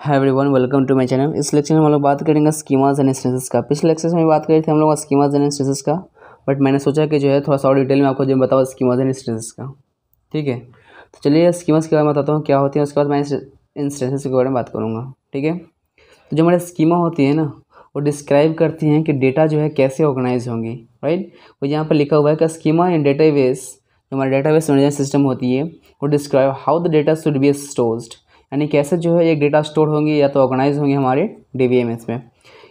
Hi one welcome to my channel इस lecture में हम लोग बात करेंगे स्कीमाज एंड इंस्टेंसेस का पिछले लेक्चर में बात करी थी हम लोग स्कीमाज एंड इंस्टेंसेस का बट मैंने सोचा कि जो है थोड़ा सा और डिटेल में आपको जो बताओ स्कीमाज एंड इंस्टेंसेस का ठीक है तो चलिए स्कीमाज के बारे में बताता हूँ क्या होती है उसके बाद मैं इंस्टेंसेस के बारे में बात करूँगा ठीक है तो जो हमारे स्कीमा होती है ना वो डिस्क्राइब करती हैं कि डेटा जो है कैसे ऑर्गेनाइज होंगी राइट वो यहाँ पर लिखा हुआ है कि स्कीमा एंड बेस जो हमारा बेस मैनेजमेंट सिस्टम होती है वो describe how the data should be stored यानी कैसे जो है ये डेटा स्टोर होंगे या तो ऑर्गेनाइज होंगे हमारे डी में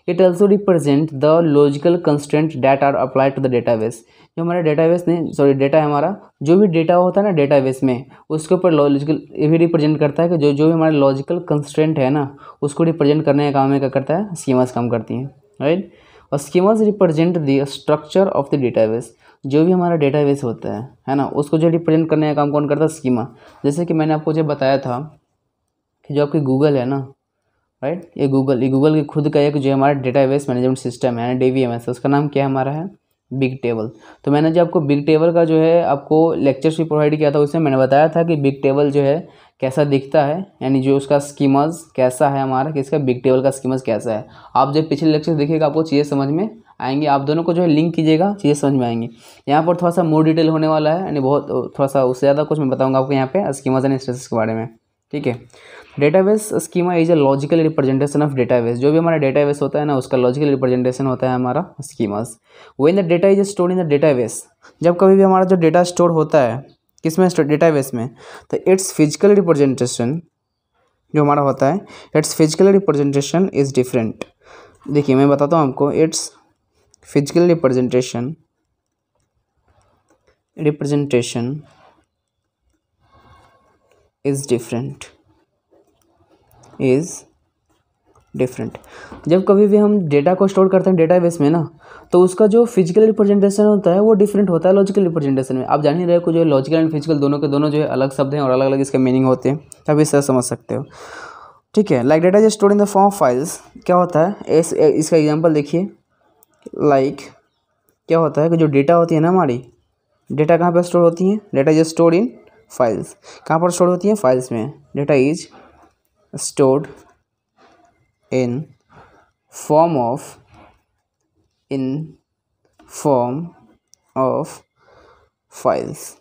it also represent the logical constant that are apply to the base जो हमारा डेटा बेस नहीं सॉरी डेटा है हमारा जो भी डेटा होता है ना बेस में उसके ऊपर लॉजिकल ये भी रिप्रेजेंट करता है कि जो जो भी हमारा लॉजिकल कंस्टेंट है ना उसको रिप्रेजेंट करने का काम क्या करता है स्कीमस काम करती हैं राइट और schemas represent the structure of the base जो भी हमारा बेस होता है है ना उसको जो रिप्रेजेंट करने का काम कौन करता है स्कीमा जैसे कि मैंने आपको जो बताया था कि जो आपकी गूगल है ना राइट ये गूगल ये गूगल के खुद का एक जो हमारा डेटाबेस मैनेजमेंट सिस्टम है डी उसका नाम क्या हमारा है बिग टेबल तो मैंने जो आपको बिग टेबल का जो है आपको लेक्चर भी प्रोवाइड किया था उसमें मैंने बताया था कि बिग टेबल जो है कैसा दिखता है यानी जो उसका स्कीमज़ कैसा है हमारा कि इसका बिग टेबल का स्कीमज़ कैसा है आप जब पिछले लेक्चर देखिएगा आपको चीज़ें समझ में आएंगे आप दोनों को जो है लिंक कीजिएगा चीज़ें समझ में आएंगी यहाँ पर थोड़ा सा मोर डिटेल होने वाला है यानी बहुत थोड़ा सा उससे ज़्यादा कुछ मैं बताऊँगा आपको यहाँ पे स्कीमज़ एंड स्ट्रेस के बारे में ठीक है database schema is a logical representation of database जो भी हमारा डेटाबेस होता है ना उसका लॉजिकल रिप्रेजेंटेशन होता है हमारा schemas when the data is store in the database जब कभी भी हमारा जो डेटा स्टोर होता है किस में डेटाबेस में तो इट्स फिजिकल रिप्रेजेंटेशन जो हमारा होता है it's physical representation is different देखिए मैं बताता हूँ आपको it's physical representation representation is different is different जब कभी भी हम डेटा को स्टोर करते हैं डेटा में ना तो उसका जो फिजिकल रिप्रेजेंटेशन होता है वो डिफरेंट होता है लॉजिकल रिप्रेजेंटेशन में आप जान ही रहे को जो है लॉजिकल एंड फिजिकल दोनों के दोनों जो है अलग शब्द हैं और अलग अलग इसके मीनिंग होते हैं आप इस तरह समझ सकते हो ठीक है like data is store in the form of files क्या होता है एस इसका एग्जाम्पल देखिए लाइक like, क्या होता है कि जो डेटा होती है ना हमारी डेटा कहाँ पर स्टोर होती है data is store in files कहाँ पर स्टोर होती है फाइल्स में data is stored in form of in form of files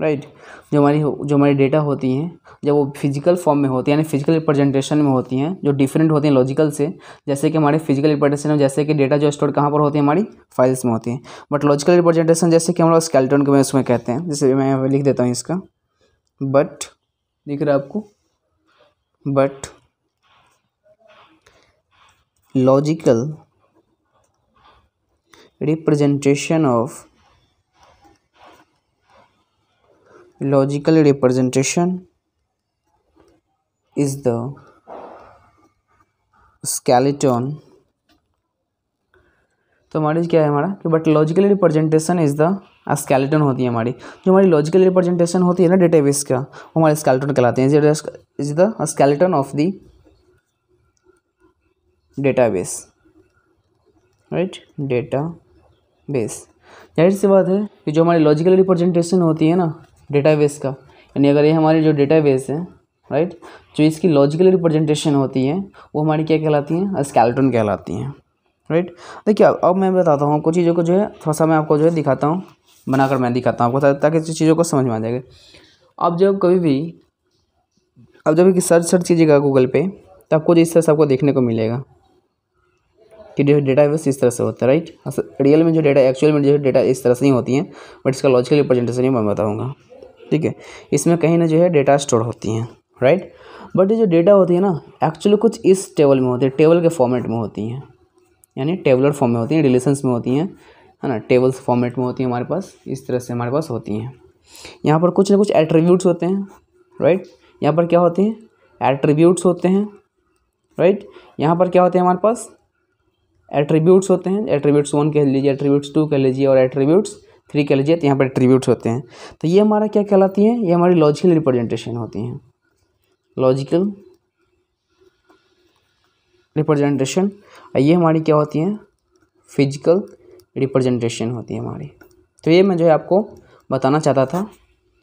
right right. जो हमारी जो हमारी डेटा होती हैं जब वो फिजिकल फॉर्म में होती है यानी फिजिकल रिप्रेजेंटेशन में होती हैं जो डिफरेंट होती हैं लॉजिकल से जैसे कि हमारे फिजिकल रिप्रेजेंटेशन में जैसे कि डेटा जो स्टोर कहाँ पर होती है हमारी फाइल्स में होती हैं बट लॉजिकल रिप्रेजेंटेशन जैसे कि हम लोग स्केल्टन को मैं उसमें कहते हैं जैसे मैं लिख देता हूँ इसका बट दिख रहा है आपको but logical representation of logical representation is the skeleton तो हमारी क्या है हमारा कि but logical representation is the skeleton होती है हमारी जो हमारी लॉजिकल रिप्रेजेंटेशन होती है ना डेटाबेस का वो हमारे स्केलेटन कहलाते हैं is the skeleton of the database right database जाहिर सी बात है कि जो हमारी लॉजिकल रिप्रेजेंटेशन होती है ना डेटाबेस का यानी अगर ये हमारी जो डेटाबेस है राइट जो इसकी लॉजिकल रिप्रेजेंटेशन होती है वो हमारी क्या कहलाती हैं स्केलेटन कहलाती हैं राइट देखिए अब मैं बताता हूँ आपको चीज़ों को जो है थोड़ा सा मैं आपको जो है दिखाता हूँ बनाकर मैं दिखाता हूँ आपको ताकि चीज़ों को समझ में आ जाएगा अब जब कभी भी अब जब भी सर्च सर्च कीजिएगा गूगल पे तो आपको जो इस तरह से आपको देखने को मिलेगा कि जो डेटा बस इस तरह से होता है राइट रियल में जो डेटा एक्चुअल में जो डेटा इस तरह से नहीं होती है बट इसका लॉजिकल रिप्रेजेंटेशन ही मैं बताऊँगा ठीक है इसमें कहीं ना जो है डेटा स्टोर होती हैं राइट बट ये जो डेटा होती है ना एक्चुअली कुछ इस टेबल में होती है टेबल के फॉर्मेट में होती हैं यानी टेबलर फॉर्म में होती हैं रिलेशंस में होती हैं है ना टेबल्स फॉर्मेट में होती हैं हमारे पास इस तरह से हमारे पास होती हैं यहाँ पर कुछ ना कुछ एट्रीब्यूट्स होते हैं राइट यहाँ पर क्या होते हैं एट्रीब्यूट्स होते हैं राइट यहाँ पर क्या होते हैं हमारे पास एट्रीब्यूट्स होते हैं एट्रीब्यूट्स वन कह लीजिए एट्रीब्यूट्स टू कह लीजिए और एट्रीब्यूट्स थ्री कह लीजिए तो यहाँ पर एट्रीब्यूट्स होते हैं तो ये हमारा क्या कहलाती है ये हमारी लॉजिकल रिप्रेजेंटेशन होती हैं लॉजिकल रिप्रेजेंटेशन ये हमारी क्या होती हैं फिजिकल रिप्रेजेंटेशन होती है हमारी तो ये मैं जो है आपको बताना चाहता था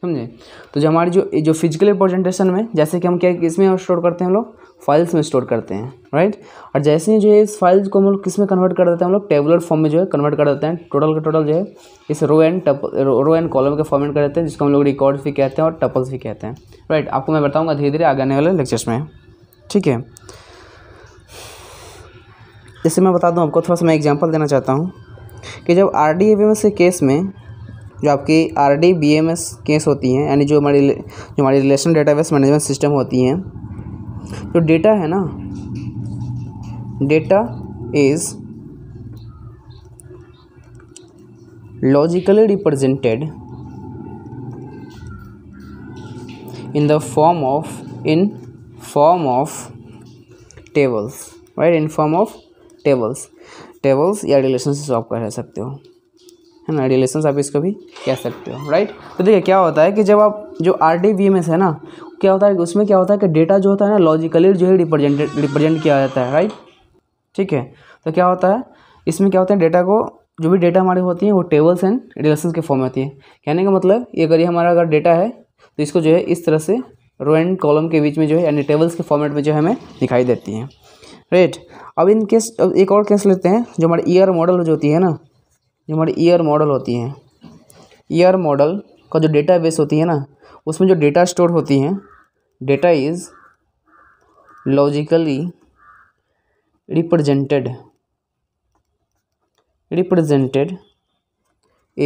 समझे तो जो हमारी जो जो फिजिकल रिप्रेजेंटेशन में जैसे कि हम क्या किसमें स्टोर करते हैं हम लोग फाइल्स में स्टोर करते हैं राइट और जैसे ही जो है इस फाइल्स को हम लोग किस में कन्वर्ट कर देते हैं हम लोग टेबुलर फॉर्म में जो है कन्वर्ट कर देते हैं टोटल का टोटल जो है इस रो एंड टप रो एंड कॉलम के फॉर्मेट कर देते हैं जिसको हम लोग रिकॉर्ड्स भी कहते हैं और टपल्स भी कहते हैं राइट आपको मैं बताऊँगा धीरे धीरे आगे आने वाले लेक्चर्स में ठीक है जैसे मैं बता दूं आपको थोड़ा सा मैं एग्जांपल देना चाहता हूं कि जब R D B M S case में जो आपकी R D B M S case होती हैं यानी जो हमारी जो हमारी रिलेशन डेटाबेस मैनेजमेंट सिस्टम होती हैं जो डेटा है ना data is logically represented in the form of in form of tables right in form of tables tables या रिलेशनशिप आप कह सकते हो है ना रिलेशन आप इसको भी कह सकते हो राइट तो देखिए क्या होता है कि जब आप जो R D V M S है ना क्या होता है उसमें क्या होता है कि डेटा जो होता है ना लॉजिकली जो है रिप्रजेंट रिप्रेजेंट किया जाता है राइट ठीक है तो क्या होता है इसमें क्या होता है डेटा को जो भी डेटा हमारी होती है वो टेबल्स एंड रिलेशन के फॉर्म में होती है कहने का मतलब ये अगर ये हमारा अगर डेटा है तो इसको जो है इस तरह से रो एंड कॉलम के बीच में जो है यानी टेबल्स के फॉर्मेट में जो है हमें दिखाई देती हैं राइट अब इन केस अब एक और केस लेते हैं जो हमारे ईयर मॉडल जो होती है ना जो हमारी ईयर मॉडल होती है ईयर मॉडल का जो डेटा बेस होती है ना उसमें जो डेटा स्टोर होती हैं data is logically represented represented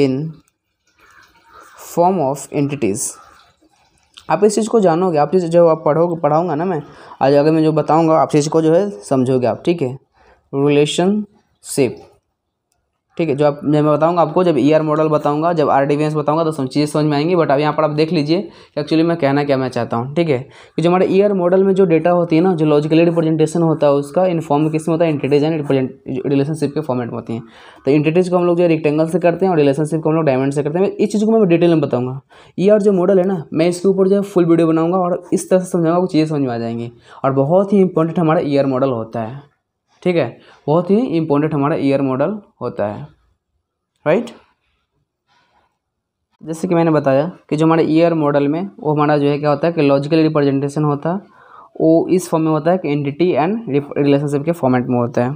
in form of entities आप इस चीज़ को जानोगे आप चीज़ जो आप पढ़ोगे पढ़ाऊँगा ना मैं आज अगर मैं जो बताऊँगा आप चीज़ को जो है समझोगे आप ठीक है रिलेशनशिप ठीक है जो आप जब मैं बताऊंगा आपको जब ईयर e मॉडल बताऊंगा जब आर डी बताऊंगा तो सब चीज़ें समझ में आएंगी बट अब यहाँ पर आप देख लीजिए कि एक्चुअली मैं कहना क्या मैं चाहता हूँ ठीक है कि जो हमारे ईयर e मॉडल में जो डेटा होती है ना जो लॉजिकली रिप्रेजेंटेशन होता है उसका इन फॉर्म किसमें होता है इंटेटेज एंड रिलेशनशिप के फॉर्मेट में होती है तो इंटेटेज को हम लोग जो रेक्टेंगल से करते हैं और रिलेशनशिप को हम लोग डायमंड से करते हैं इस चीज़ को मैं डिटेल में बताऊँगा ईयर e जो मॉडल है ना मैं इसके ऊपर जो है फुल वीडियो बनाऊँगा और इस तरह से समझाऊंगा वो चीज़ें समझ में आ जाएंगी और बहुत ही इंपॉर्टेंट हमारा ईयर मॉडल होता है ठीक है बहुत ही इम्पोर्टेंट हमारा ईयर मॉडल होता है राइट जैसे कि मैंने बताया कि जो हमारे ईयर मॉडल में वो हमारा जो है क्या होता है कि लॉजिकल रिप्रेजेंटेशन होता है वो इस फॉर्म में होता है कि एंटिटी एंड रिलेशनशिप के फॉर्मेट में होता है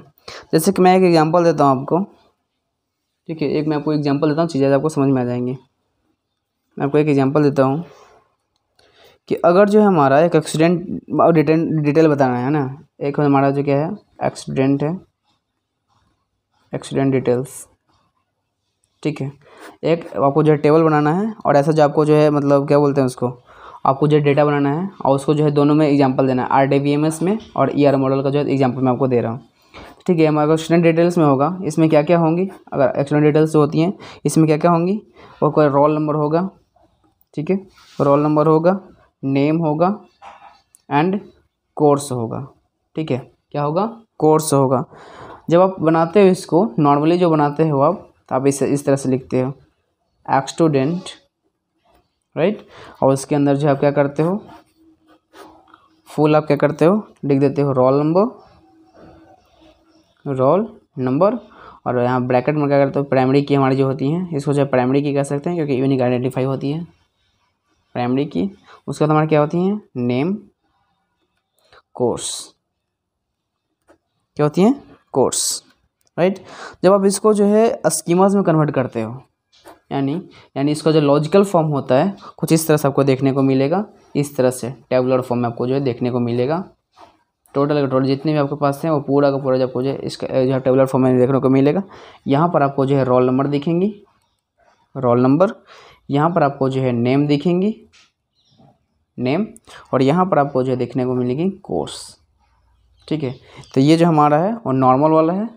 जैसे कि मैं एक एग्जांपल देता हूँ आपको ठीक है एक मैं आपको एग्जांपल देता हूँ चीज़ें आपको समझ में आ जाएंगी मैं आपको एक एग्ज़ाम्पल देता हूँ कि अगर जो है हमारा एक एक्सीडेंट और डिटेल बताना है ना एक हमारा जो क्या है एक्सीडेंट है एक्सीडेंट डिटेल्स ठीक है एक आपको जो है टेबल बनाना है और ऐसा जो आपको जो है मतलब क्या बोलते हैं उसको आपको जो है डेटा बनाना है और उसको जो है दोनों में एग्जांपल देना है आर डी में और ई ER मॉडल का जो है एग्जाम्पल मैं आपको दे रहा हूँ ठीक है हमारे एक्सीडेंट डिटेल्स में होगा इसमें क्या क्या होंगी अगर एक्सीडेंट डिटेल्स जो होती हैं इसमें क्या क्या होंगी और कोई रोल नंबर होगा ठीक है रोल नंबर होगा नेम होगा एंड कोर्स होगा ठीक है क्या होगा कोर्स होगा जब आप बनाते हो इसको नॉर्मली जो बनाते हो आप तो आप इसे इस तरह से लिखते हो एक्सटूडेंट राइट और उसके अंदर जो आप क्या करते हो फुल आप क्या करते हो लिख देते हो रोल नंबर रोल नंबर और यहाँ ब्रैकेट में क्या करते हो प्राइमरी की हमारी जो होती हैं इसको जो प्राइमरी की कह सकते हैं क्योंकि यूनिक आइडेंटिफाई होती है प्राइमरी की उसके बाद हमारे क्या होती हैं नेम कोर्स क्या होती हैं कोर्स राइट जब आप इसको जो है स्कीमाज में कन्वर्ट करते हो यानी यानी इसका जो लॉजिकल फॉर्म होता है कुछ इस तरह से आपको देखने को मिलेगा इस तरह से टेबुलर फॉर्म में आपको जो है देखने को मिलेगा टोटल का टोटल जितने भी आपके पास हैं वो पूरा का पूरा जब आपको जो है इसका जो है टेबुलर फॉर्म में देखने को मिलेगा यहाँ पर आपको जो है रोल नंबर दिखेंगी रोल नंबर यहाँ पर आपको जो है नेम दिखेंगी नेम और यहाँ पर आपको जो है देखने को मिलेगी कोर्स ठीक है तो ये जो हमारा है वो नॉर्मल वाला है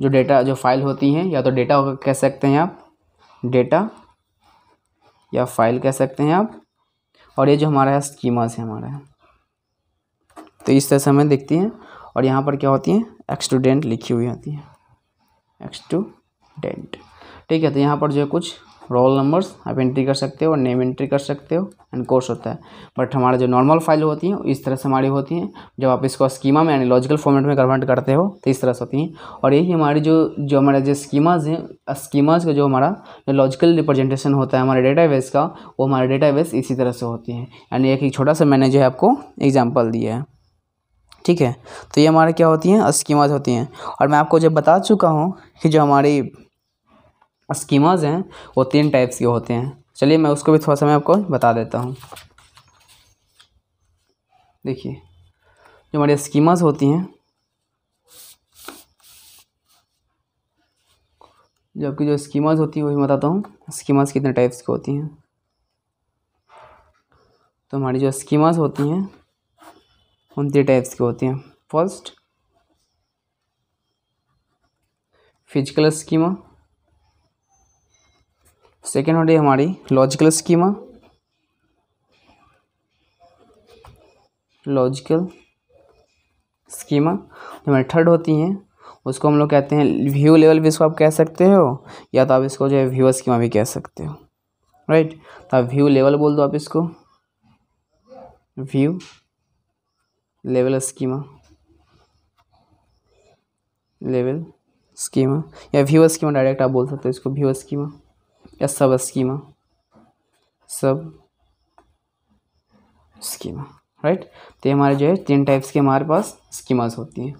जो डेटा जो फाइल होती हैं या तो डेटा कह सकते हैं आप डेटा या फाइल कह सकते हैं आप और ये जो हमारा है स्कीमा से हमारा है तो इस तरह से हमें दिखती हैं और यहाँ पर क्या होती हैं एक्सटूडेंट लिखी हुई होती है एक्सटूडेंट ठीक है तो यहाँ पर जो है कुछ रोल नंबर्स आप एंट्री कर सकते हो और नेम एंट्री कर सकते हो एंड कोर्स होता है बट हमारा जो नॉर्मल फाइल होती हैं इस तरह से हमारी होती हैं जब आप इसको स्कीमा में यानी लॉजिकल फॉर्मेट में कन्वर्ट करते हो तो इस तरह से होती हैं और यही हमारी जो जो हमारे जो स्कीमाज हैं स्कीमाज का जो हमारा जो लॉजिकल रिप्रेजेंटेशन होता है हमारे बेस का वो हमारे बेस इसी तरह से होती है यानी एक छोटा सा मैंने जो है आपको एग्जाम्पल दिया है ठीक है तो ये हमारे क्या होती हैं स्कीमाज होती हैं और मैं आपको जब बता चुका हूँ कि जो हमारी स्कीमाज हैं वो तीन टाइप्स के होते हैं चलिए मैं उसको भी थोड़ा सा मैं आपको बता देता हूँ देखिए जो हमारी स्कीमाज होती हैं जो आपकी जो स्कीमाज होती हैं वो बताता हूँ स्कीमाज कितने टाइप्स की होती हैं तो हमारी जो स्कीमाज होती हैं उन तीन टाइप्स की होती हैं फर्स्ट फिजिकल स्कीमा सेकेंड हो रही है हमारी लॉजिकल स्कीमा लॉजिकल स्कीमा जो हमारी थर्ड होती हैं उसको हम लोग कहते हैं व्यू लेवल भी इसको आप कह सकते हो या तो आप इसको जो है व्यू स्कीमा भी कह सकते हो राइट तो आप व्यू लेवल बोल दो आप इसको view level schema level schema या व्यू स्कीमा डायरेक्ट आप बोल सकते हो इसको व्यू स्कीमा या सब स्कीमा सब स्कीमा राइट तो ये हमारे जो है तीन टाइप्स के हमारे पास स्कीमाज होती हैं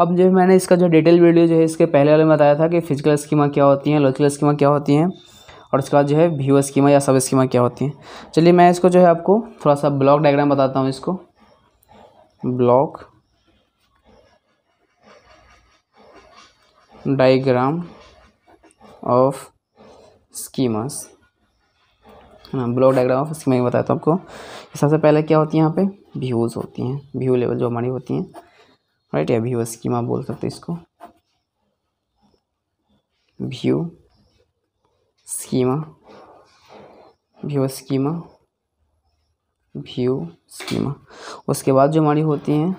अब जो मैंने इसका जो डिटेल वीडियो जो है इसके पहले वाले में बताया था कि फिजिकल स्कीमा क्या होती हैं लॉजिकल स्कीमा क्या होती हैं और उसके बाद जो है व्यू स्कीमा या सब स्कीमा क्या होती हैं चलिए मैं इसको जो है आपको थोड़ा सा ब्लॉक डायग्राम बताता हूँ इसको ब्लॉक डायग्राम ऑफ स्कीमास है ना ब्लॉक डायग्राम ऑफ स्कीमा बताता हूँ आपको सबसे पहले क्या होती है यहाँ पे व्यूज़ होती हैं व्यू लेवल जो हमारी होती हैं राइट या व्यू स्कीमा बोल सकते हैं इसको view schema view schema view schema उसके बाद जो हमारी होती हैं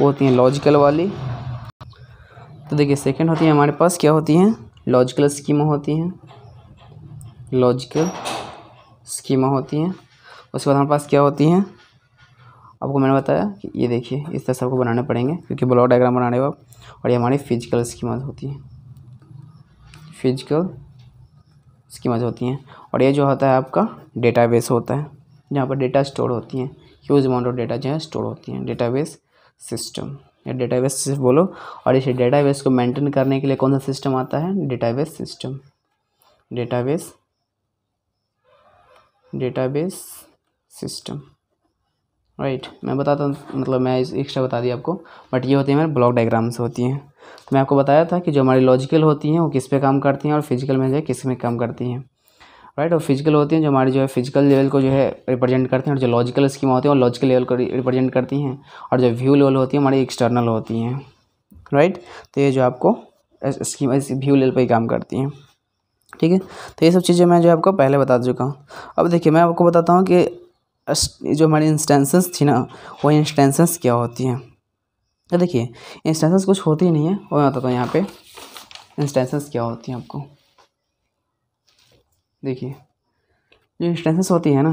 वो होती हैं लॉजिकल वाली तो देखिए सेकंड होती है हमारे पास क्या होती हैं लॉजिकल स्कीमा होती हैं लॉजिकल स्कीमा होती हैं उसके बाद हमारे पास क्या होती हैं आपको मैंने बताया कि ये देखिए इस तरह से आपको बनाने पड़ेंगे क्योंकि ब्लॉक डायग्राम बनाने वक्त और ये हमारी फिजिकल स्कीम होती हैं फिजिकल स्कीमाज होती हैं और ये जो होता है आपका डेटा होता है जहाँ पर डेटा स्टोर होती हैं ह्यूज अमाउंट ऑफ डेटा जो है स्टोर होती हैं डेटा सिस्टम या बेस सिर्फ बोलो और इसे डेटा को मेंटेन करने के लिए कौन सा सिस्टम आता है data system data database system right मैं बताता हूँ मतलब मैं इस एक्स्ट्रा बता दिया आपको बट ये होती है हमारे ब्लॉक डायग्राम्स होती हैं तो मैं आपको बताया था कि जो हमारी लॉजिकल होती हैं वो किस पे काम करती हैं और फिजिकल में जो है किस में काम करती हैं राइट और फिजिकल होती हैं जो हमारी जो है फिजिकल लेवल को जो है रिप्रेजेंट करती हैं और जो लॉजिकल स्कीम होती है वो लॉजिकल लेवल को रिप्रेजेंट करती हैं और जो व्यू लेवल होती है हमारी एक्सटर्नल होती हैं राइट तो ये जो आपको स्कीम व्यू लेवल पर ही काम करती हैं ठीक है तो ये सब चीज़ें मैं जो आपको पहले बता चुका हूँ अब देखिए मैं आपको बताता हूँ कि जो हमारी इंस्टेंसेस थी ना वो इंस्टेंसेस क्या होती हैं तो देखिए इंस्टेंसेस कुछ होती ही नहीं है और मैं बताता हूँ यहाँ पे इंस्टेंसेस क्या होती हैं आपको देखिए जो इंस्टेंसेस होती है ना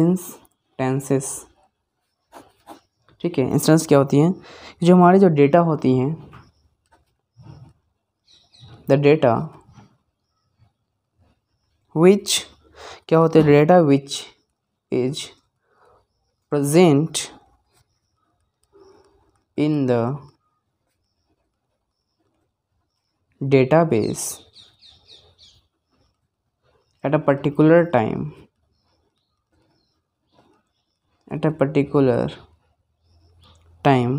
इंस्टेंसेस ठीक है इंस्टेंस क्या होती हैं जो हमारे जो डेटा होती हैं the data which क्या होते है data which is present in the database at a particular time at a particular time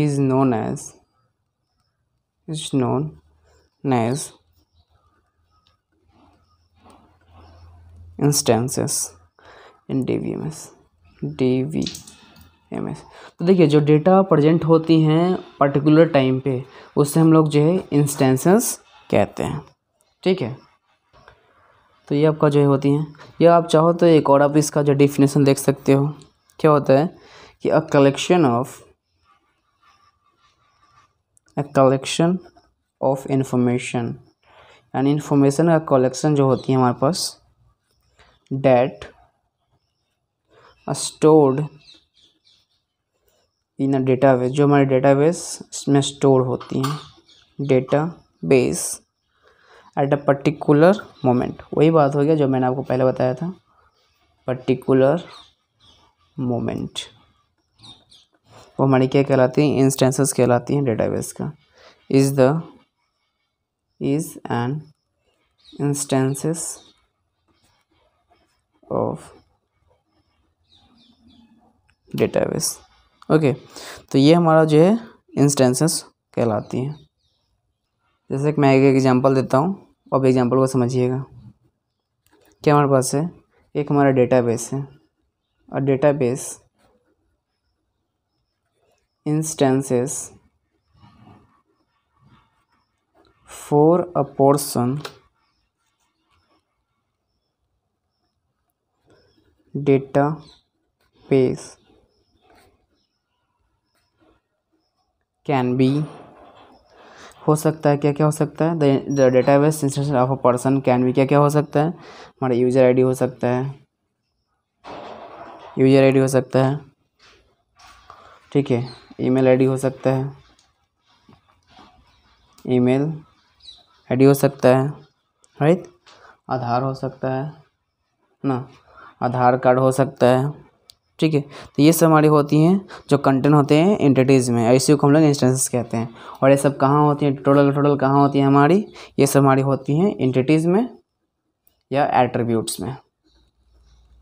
is known as is known वी instances in DVMS V M S तो देखिए जो डेटा प्रजेंट होती हैं particular time पे उससे हम लोग जो है इंस्टेंसेस कहते हैं ठीक है तो ये आपका जो है होती हैं या आप चाहो तो एक और आप इसका जो डिफिनेशन देख सकते हो क्या होता है कि a collection of a collection of information यानी इन्फॉर्मेशन का कलेक्शन जो होती है हमारे पास that stored in a database जो हमारे डेटाबेस में स्टोर होती हैं database at a particular moment वही बात हो गया जो मैंने आपको पहले बताया था पर्टिकुलर मोमेंट वो हमारी क्या कहलाती है इंस्टेंसेस कहलाती हैं डेटाबेस का is the is an instances of database okay तो ये हमारा जो है इंस्टेंसेस कहलाती हैं जैसे कि मैं एक एग्जांपल देता हूँ अब एग्जांपल को समझिएगा क्या हमारे पास है एक हमारा डेटाबेस है और database instances for a person base can be हो सकता है क्या क्या हो सकता है the database of a person can भी क्या क्या हो सकता है हमारा यूजर आईडी हो सकता है यूजर आईडी हो सकता है ठीक है ईमेल आईडी हो सकता है ईमेल आई हो सकता है राइट आधार हो सकता है ना आधार कार्ड हो सकता है ठीक है तो ये सब हमारी होती हैं जो कंटेंट होते हैं एंटिटीज़ में ऐसे को हम लोग इंस्टेंसेस कहते हैं और ये सब कहाँ होती हैं टोटल टोटल कहाँ होती है हमारी ये सब हमारी होती हैं एंटिटीज़ में या एट्रीब्यूट्स में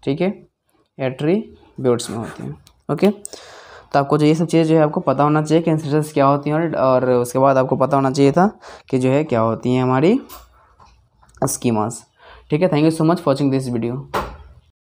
ठीक है एट्रीब्यूट्स में होती हैं ओके तो आपको जो ये सब चीज़ जो है आपको पता होना चाहिए कि इंस्ट्रक्शंस क्या होती हैं और उसके बाद आपको पता होना चाहिए था कि जो है क्या होती हैं हमारी स्कीमास ठीक है thank you so much watching this video